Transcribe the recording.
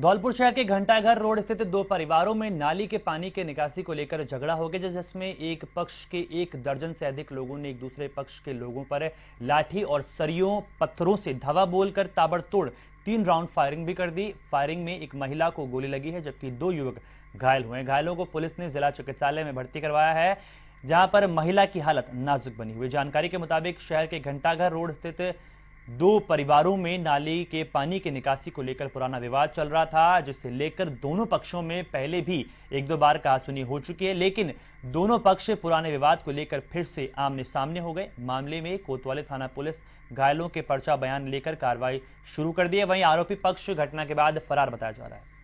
धौलपुर शहर के घंटाघर रोड स्थित दो परिवारों में नाली के पानी के निकासी को लेकर झगड़ा हो गया जिसमें एक पक्ष के एक दर्जन से अधिक लोगों ने एक दूसरे पक्ष के लोगों पर लाठी और सरियों पत्थरों से धवा बोलकर ताबड़तोड़ तीन राउंड फायरिंग भी कर दी फायरिंग में एक महिला को गोली लगी है जबकि दो युवक घायल हुए घायलों को पुलिस ने जिला चिकित्सालय में भर्ती करवाया है जहां पर महिला की हालत नाजुक बनी हुई जानकारी के मुताबिक शहर के घंटाघर रोड स्थित दो परिवारों में नाली के पानी के निकासी को लेकर पुराना विवाद चल रहा था जिसे लेकर दोनों पक्षों में पहले भी एक दो बार कहासुनी हो चुकी है लेकिन दोनों पक्ष पुराने विवाद को लेकर फिर से आमने सामने हो गए मामले में कोतवाली थाना पुलिस घायलों के पर्चा बयान लेकर कार्रवाई शुरू कर दी है वहीं आरोपी पक्ष घटना के बाद फरार बताया जा रहा है